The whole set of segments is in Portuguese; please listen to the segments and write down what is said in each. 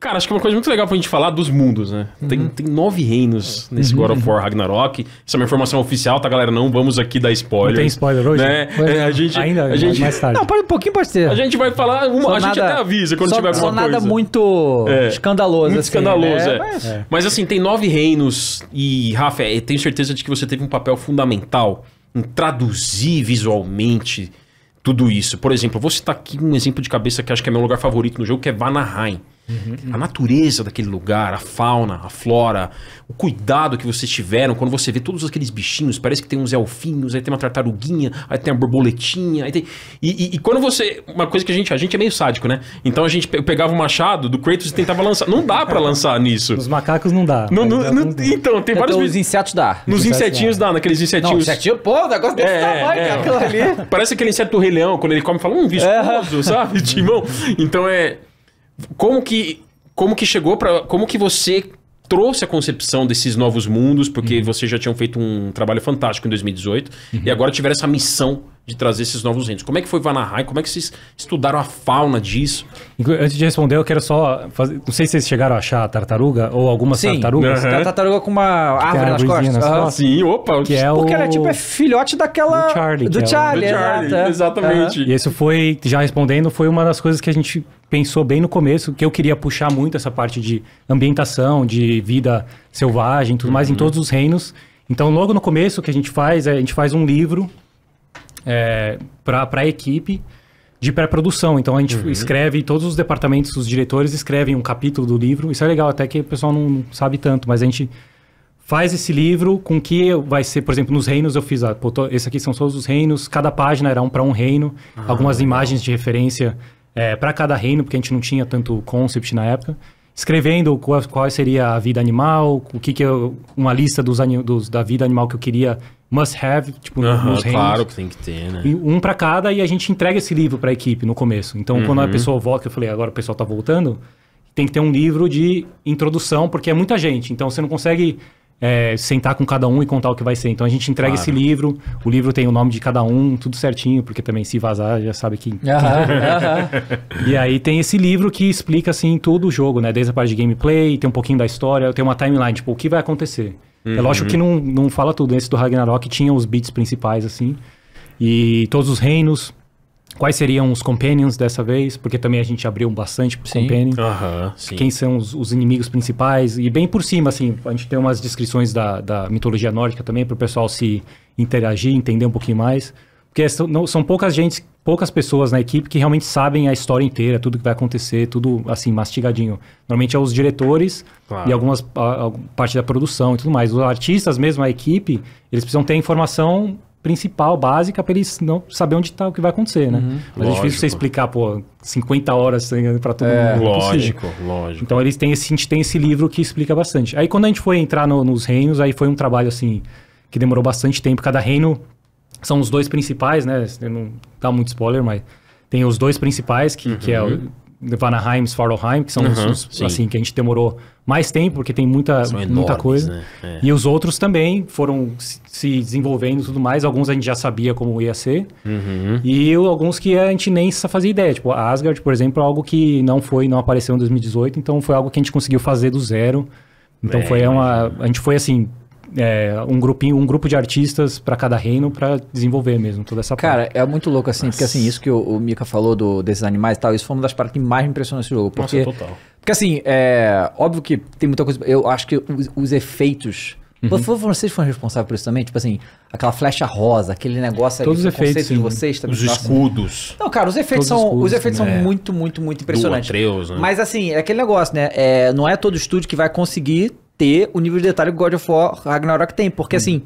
Cara, acho que é uma coisa muito legal pra gente falar dos mundos, né? Uhum. Tem, tem nove reinos nesse uhum. God of War Ragnarok. Isso é uma informação oficial, tá, galera? Não vamos aqui dar spoiler. Não tem spoiler hoje? Né? É, a gente, Ainda, a gente... mais tarde. Não, pode, um pouquinho pode A gente vai falar, uma, a gente nada, até avisa quando só, tiver alguma só coisa. nada muito é. escandaloso. Muito assim, escandaloso, né? é. Mas... é. Mas assim, tem nove reinos e, Rafa, eu tenho certeza de que você teve um papel fundamental em traduzir visualmente tudo isso. Por exemplo, eu vou citar aqui um exemplo de cabeça que acho que é meu lugar favorito no jogo, que é Vanaheim. Uhum. A natureza daquele lugar, a fauna, a flora, o cuidado que vocês tiveram quando você vê todos aqueles bichinhos, parece que tem uns elfinhos, aí tem uma tartaruguinha, aí tem uma borboletinha, aí tem. E, e, e quando você. Uma coisa que a gente. A gente é meio sádico, né? Então a gente pegava o machado do Kratos e tentava lançar. Não dá para lançar nisso. Nos macacos não dá. No, no, no, então, tem é vários. Nos insetos dá. Nos insetinhos dá, naqueles insetinhos. Não, insetinho, pô, o negócio desse é, tamanho, é, é. ali. Parece aquele inseto do Rei Leão, quando ele come, fala, um viscoso, é. sabe? Timão. Então é como que como que chegou para como que você trouxe a concepção desses novos mundos, porque uhum. vocês já tinham feito um trabalho fantástico em 2018 uhum. e agora tiveram essa missão de trazer esses novos entes. Como é que foi Vanaheim? Como é que vocês estudaram a fauna disso? Antes de responder, eu quero só fazer... Não sei se vocês chegaram a achar a tartaruga ou algumas Sim. tartarugas. Uhum. A tartaruga com uma árvore nas costas. Nas costas. Sim, opa. Que é porque o... ela é tipo é filhote daquela... Do Charlie. Do, Charlie, é o... Charlie, exatamente. Uhum. E isso foi, já respondendo, foi uma das coisas que a gente pensou bem no começo que eu queria puxar muito essa parte de ambientação, de vida selvagem, tudo uhum. mais em uhum. todos os reinos. Então, logo no começo, o que a gente faz é a gente faz um livro é, para a equipe de pré-produção. Então a gente uhum. escreve, todos os departamentos, os diretores escrevem um capítulo do livro. Isso é legal, até que o pessoal não sabe tanto, mas a gente faz esse livro com que vai ser, por exemplo, nos reinos eu fiz, ah, pô, tô, esse aqui são todos os reinos, cada página era um para um reino, ah, algumas legal. imagens de referência é, para cada reino, porque a gente não tinha tanto concept na época, escrevendo qual, qual seria a vida animal, o que que eu, uma lista dos, dos, da vida animal que eu queria must have, tipo, uhum, nos reinos. Claro que tem que ter, né? E um para cada e a gente entrega esse livro para a equipe no começo. Então, uhum. quando a uhum. pessoa volta, eu falei, agora o pessoal tá voltando, tem que ter um livro de introdução, porque é muita gente. Então, você não consegue é, sentar com cada um e contar o que vai ser. Então a gente entrega claro. esse livro, o livro tem o nome de cada um, tudo certinho, porque também se vazar já sabe quem. e aí tem esse livro que explica assim todo o jogo, né? Desde a parte de gameplay, tem um pouquinho da história, tem uma timeline, tipo, o que vai acontecer. É uhum. É lógico que não, não fala tudo. Esse do Ragnarok tinha os beats principais, assim, e todos os reinos, Quais seriam os companions dessa vez? Porque também a gente abriu bastante pro sim. companion. sim. Quem são os, os, inimigos principais? E bem por cima, assim, a gente tem umas descrições da, da mitologia nórdica também para o pessoal se interagir, entender um pouquinho mais. Porque são, não, são poucas gente, poucas pessoas na equipe que realmente sabem a história inteira, tudo que vai acontecer, tudo assim, mastigadinho. Normalmente é os diretores claro. e algumas a, a, parte da produção e tudo mais. Os artistas mesmo, a equipe, eles precisam ter informação principal, básica, para eles não saber onde está o que vai acontecer, né? Uhum. Mas lógico. é difícil você explicar, pô, 50 horas né, para todo é, mundo. Lógico, lógico. Então eles têm esse, a gente tem esse livro que explica bastante. Aí quando a gente foi entrar no, nos reinos, aí foi um trabalho assim que demorou bastante tempo. Cada reino são os dois principais, né? Não dá muito spoiler, mas tem os dois principais, que, uhum. que é o uhum. Vanaheim, Svartalheim, que são uhum, os, assim que a gente demorou mais tempo porque tem muita muita coisa. Né? É. E os outros também foram se desenvolvendo e tudo mais. Alguns a gente já sabia como ia ser uhum. e alguns que a gente nem fazia ideia. Tipo a Asgard, por exemplo, é algo que não foi, não apareceu em 2018, então foi algo que a gente conseguiu fazer do zero. Então é, foi uma, a gente foi assim é, um grupinho, um grupo de artistas para cada reino para desenvolver mesmo toda essa Cara, parte. é muito louco assim, Nossa. porque assim, isso que o, o Mika falou do, desses animais e tal, isso foi uma das partes que mais me impressionou nesse jogo. Porque, Nossa, total. Porque assim, é, óbvio que tem muita coisa. Eu acho que os, os efeitos. Uhum. Vocês foram responsáveis por isso também? Tipo assim, aquela flecha rosa, aquele negócio Todos ali, os efeitos de vocês também. Os escudos. Não, cara, os efeitos, Todos são, os, escudos, os efeitos são é. muito, muito, muito impressionantes. Atreus, né? Mas assim, é aquele negócio, né? É, não é todo estúdio que vai conseguir ter o nível de detalhe que God of War Ragnarok tem. Porque hum. assim.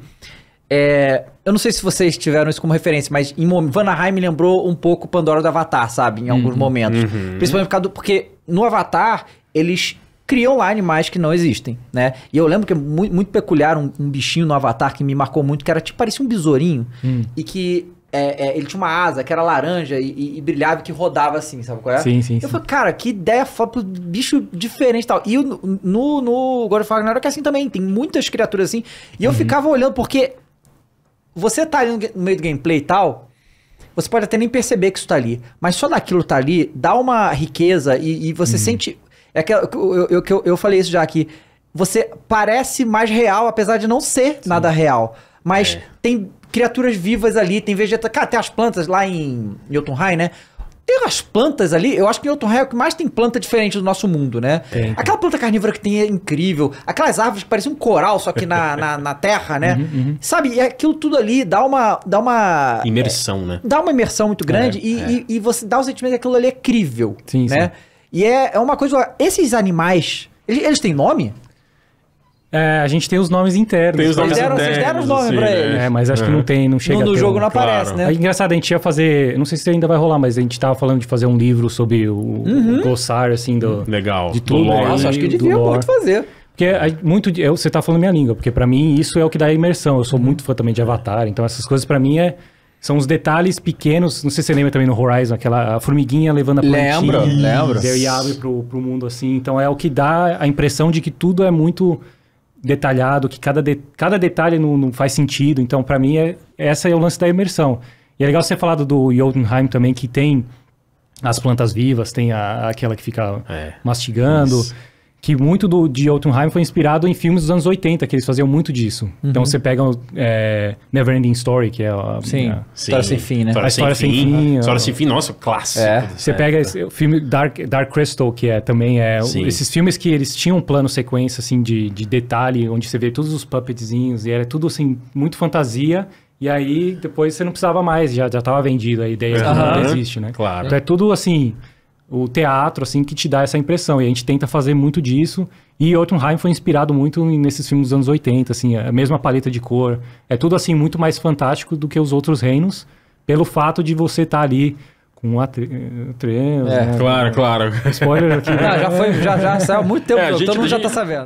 É, eu não sei se vocês tiveram isso como referência, mas em Vanaheim me lembrou um pouco Pandora do Avatar, sabe? Em alguns uhum, momentos. Uhum. Principalmente por causa do, porque no Avatar, eles criam lá animais que não existem, né? E eu lembro que é muito, muito peculiar um, um, bichinho no Avatar que me marcou muito, que era tipo, parecia um besourinho. Hum. E que é, é, ele tinha uma asa que era laranja e, e, e, brilhava que rodava assim, sabe qual é? Sim, sim. Eu sim. falei, cara, que ideia foda, bicho diferente e tal. E no, no God of War Ragnarok é assim também, tem muitas criaturas assim. E eu uhum. ficava olhando, porque você tá ali no meio do gameplay e tal, você pode até nem perceber que isso tá ali. Mas só daquilo tá ali, dá uma riqueza e, e você uhum. sente. É que eu, eu, eu, eu falei isso já aqui. Você parece mais real, apesar de não ser sim. nada real. Mas é. tem criaturas vivas ali, tem vegeta. Cara, tem as plantas lá em Newton né? Tem as plantas ali, eu acho que Newton High é o que mais tem planta diferente do nosso mundo, né? Tem. Aquela planta carnívora que tem é incrível, aquelas árvores que parecem um coral, só que na, na, na terra, né? Uhum, uhum. Sabe, e aquilo tudo ali dá uma. Dá uma imersão, é, né? Dá uma imersão muito é, grande é, e, e, e, você dá o sentimento que aquilo ali é crível. Sim, né? Sim. E é, é uma coisa. Esses animais, eles, eles têm nome? É, a gente tem os nomes internos. Tem os nomes deram, internos. Vocês deram os nomes assim, pra é, eles. É, mas acho é. que não é. tem, não chega. No, no jogo um... não aparece, claro. né? É engraçado, a gente ia fazer. Não sei se ainda vai rolar, mas a gente tava falando de fazer um livro sobre o, uhum. O glossário, assim, do. Legal. De tudo. Do Nossa, acho que devia muito fazer. Porque é muito. Eu, você tá falando minha língua, porque para mim isso é o que dá a imersão. Eu sou muito fã também de Avatar, então essas coisas para mim é. São os detalhes pequenos. Não sei se você lembra também no Horizon, aquela formiguinha levando a plantinha. Lembra, lembra. E abre pro, pro mundo assim. Então é o que dá a impressão de que tudo é muito detalhado, que cada, de, cada detalhe não, não faz sentido. Então, para mim, é, essa é o lance da imersão. E é legal você ter do, do Jotunheim também, que tem as plantas vivas, tem a, aquela que fica é, mastigando. Isso que muito do, de Jotunheim foi inspirado em filmes dos anos 80, que eles faziam muito disso. Então, uhum. Então você pega é, Neverending Story, que é a, Sim. a Sim. história sem fim, né? História a história sem, fim. fim história sem fim, nossa, clássico. É. Você é. pega esse, o filme Dark, Dark Crystal, que é também é Sim. esses filmes que eles tinham um plano sequência assim de, de detalhe, onde você vê todos os puppetzinhos e era tudo assim muito fantasia. E aí depois você não precisava mais, já já estava vendido a ideia uhum. É. não existe, né? Claro. Então é tudo assim o teatro, assim, que te dá essa impressão. E a gente tenta fazer muito disso. E Jotunheim foi inspirado muito nesses filmes dos anos 80, assim, é a mesma paleta de cor. É tudo, assim, muito mais fantástico do que os outros reinos, pelo fato de você estar tá ali com a tre... Eh, é, né? claro, claro. Spoiler aqui. Não, já foi, já, já saiu há muito tempo, é, todo mundo já tá sabendo.